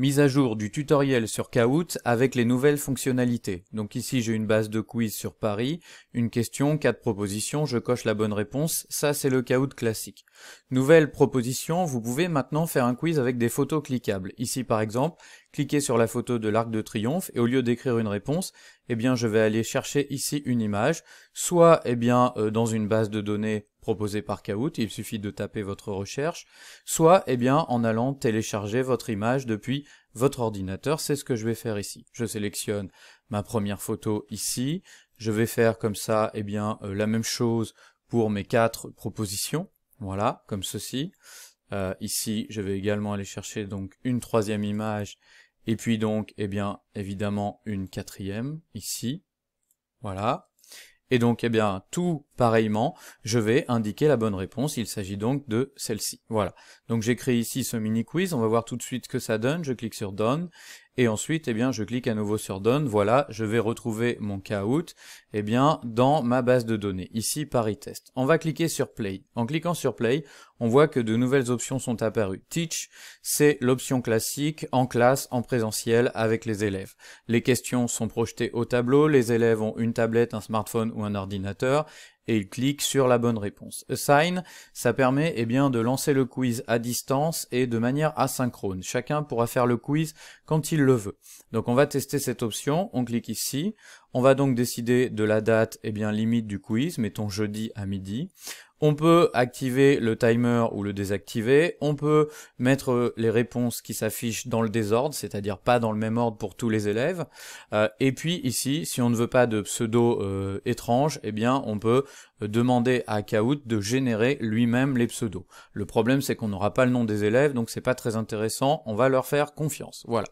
Mise à jour du tutoriel sur Kahoot avec les nouvelles fonctionnalités. Donc ici j'ai une base de quiz sur Paris, une question, quatre propositions, je coche la bonne réponse, ça c'est le Kahoot classique. Nouvelle proposition, vous pouvez maintenant faire un quiz avec des photos cliquables. Ici par exemple, Cliquez sur la photo de l'arc de triomphe et au lieu d'écrire une réponse, eh bien je vais aller chercher ici une image, soit eh bien euh, dans une base de données proposée par Kahoot, il suffit de taper votre recherche, soit eh bien en allant télécharger votre image depuis votre ordinateur, c'est ce que je vais faire ici. Je sélectionne ma première photo ici, je vais faire comme ça eh bien euh, la même chose pour mes quatre propositions, voilà, comme ceci. Euh, ici, je vais également aller chercher donc une troisième image et puis donc, eh bien, évidemment, une quatrième ici. Voilà. Et donc, eh bien, tout Pareillement, je vais indiquer la bonne réponse, il s'agit donc de celle-ci. Voilà, donc j'ai créé ici ce mini-quiz, on va voir tout de suite ce que ça donne, je clique sur « Done », et ensuite, eh bien, je clique à nouveau sur Done. Voilà, je vais retrouver mon out, eh bien, dans ma base de données. Ici, Paris Test. On va cliquer sur Play. En cliquant sur Play, on voit que de nouvelles options sont apparues. Teach, c'est l'option classique en classe, en présentiel, avec les élèves. Les questions sont projetées au tableau. Les élèves ont une tablette, un smartphone ou un ordinateur et il clique sur la bonne réponse. Assign, ça permet eh bien, de lancer le quiz à distance et de manière asynchrone. Chacun pourra faire le quiz quand il le veut. Donc on va tester cette option, on clique ici, on va donc décider de la date eh bien, limite du quiz, mettons jeudi à midi. On peut activer le timer ou le désactiver. On peut mettre euh, les réponses qui s'affichent dans le désordre, c'est-à-dire pas dans le même ordre pour tous les élèves. Euh, et puis ici, si on ne veut pas de pseudo euh, étrange, eh bien on peut demander à Kahoot de générer lui-même les pseudos. Le problème c'est qu'on n'aura pas le nom des élèves, donc c'est pas très intéressant, on va leur faire confiance. Voilà.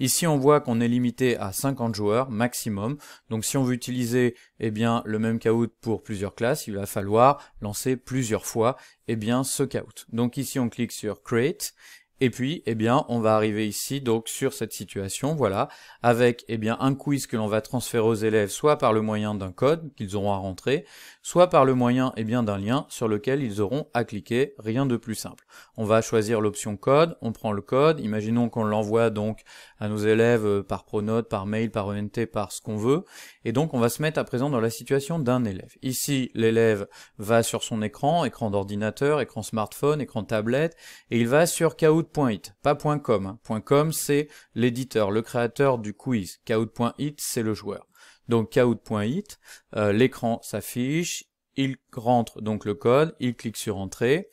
Ici on voit qu'on est limité à 50 joueurs maximum. Donc si on veut utiliser eh bien, le même Kahoot pour plusieurs classes, il va falloir lancer plusieurs fois et eh bien, ce out. Donc ici, on clique sur Create, et puis, eh bien, on va arriver ici, donc, sur cette situation, voilà, avec, eh bien, un quiz que l'on va transférer aux élèves, soit par le moyen d'un code qu'ils auront à rentrer, soit par le moyen, eh bien, d'un lien sur lequel ils auront à cliquer, rien de plus simple. On va choisir l'option code, on prend le code, imaginons qu'on l'envoie, donc, à nos élèves euh, par pronote, par mail, par ENT, par ce qu'on veut, et donc, on va se mettre à présent dans la situation d'un élève. Ici, l'élève va sur son écran, écran d'ordinateur, écran smartphone, écran tablette, et il va sur Kahoot .it, pas .com. Hein. .com, c'est l'éditeur, le créateur du quiz. Kout.it, c'est le joueur. Donc Kaout.it, euh, l'écran s'affiche, il rentre donc le code, il clique sur Entrée,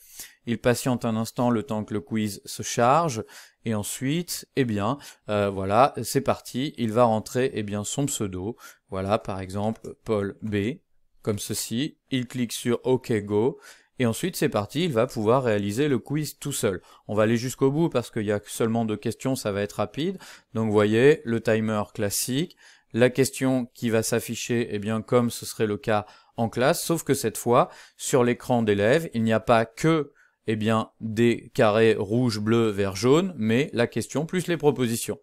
il patiente un instant le temps que le quiz se charge, et ensuite, eh bien, euh, voilà, c'est parti, il va rentrer eh bien, son pseudo, voilà, par exemple, Paul B, comme ceci, il clique sur OK Go, et ensuite, c'est parti, il va pouvoir réaliser le quiz tout seul. On va aller jusqu'au bout parce qu'il y a seulement deux questions, ça va être rapide. Donc vous voyez, le timer classique, la question qui va s'afficher, eh bien comme ce serait le cas en classe, sauf que cette fois, sur l'écran d'élèves, il n'y a pas que eh bien, des carrés rouge, bleu, vert, jaune, mais la question plus les propositions.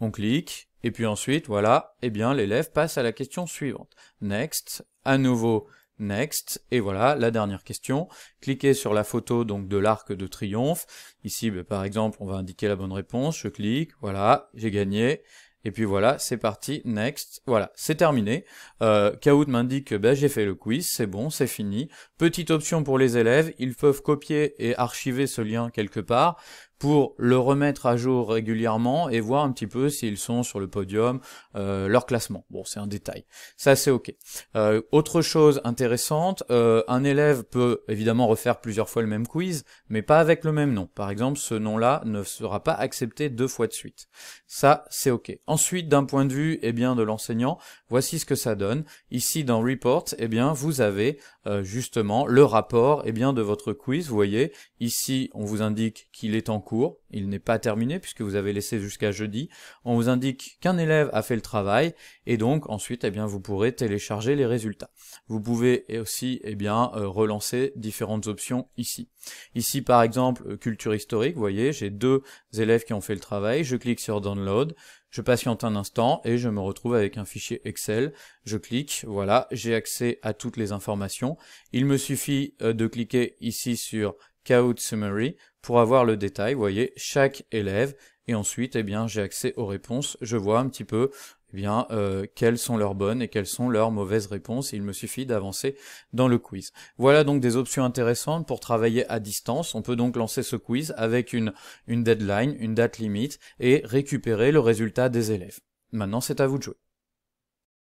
On clique, et puis ensuite, voilà, eh bien, l'élève passe à la question suivante. Next, à nouveau, Next, et voilà, la dernière question. Cliquez sur la photo donc de l'arc de triomphe. Ici, ben, par exemple, on va indiquer la bonne réponse. Je clique, voilà, j'ai gagné. Et puis voilà, c'est parti, next, voilà, c'est terminé. Euh, m'indique que ben, j'ai fait le quiz, c'est bon, c'est fini. Petite option pour les élèves, ils peuvent copier et archiver ce lien quelque part pour le remettre à jour régulièrement et voir un petit peu s'ils sont sur le podium, euh, leur classement. Bon, c'est un détail. Ça, c'est OK. Euh, autre chose intéressante, euh, un élève peut évidemment refaire plusieurs fois le même quiz, mais pas avec le même nom. Par exemple, ce nom-là ne sera pas accepté deux fois de suite. Ça, c'est OK. Ensuite, d'un point de vue eh bien, de l'enseignant, voici ce que ça donne. Ici, dans Report, eh bien, vous avez justement le rapport eh bien, de votre quiz. Vous voyez, ici, on vous indique qu'il est en il n'est pas terminé puisque vous avez laissé jusqu'à jeudi. On vous indique qu'un élève a fait le travail et donc ensuite eh bien, vous pourrez télécharger les résultats. Vous pouvez aussi eh bien, euh, relancer différentes options ici. Ici par exemple euh, culture historique, vous voyez j'ai deux élèves qui ont fait le travail, je clique sur download, je patiente un instant et je me retrouve avec un fichier Excel. Je clique, voilà, j'ai accès à toutes les informations. Il me suffit euh, de cliquer ici sur K-out Summary pour avoir le détail, vous voyez, chaque élève. Et ensuite, eh bien, j'ai accès aux réponses. Je vois un petit peu eh bien, euh, quelles sont leurs bonnes et quelles sont leurs mauvaises réponses. Il me suffit d'avancer dans le quiz. Voilà donc des options intéressantes pour travailler à distance. On peut donc lancer ce quiz avec une, une deadline, une date limite et récupérer le résultat des élèves. Maintenant, c'est à vous de jouer.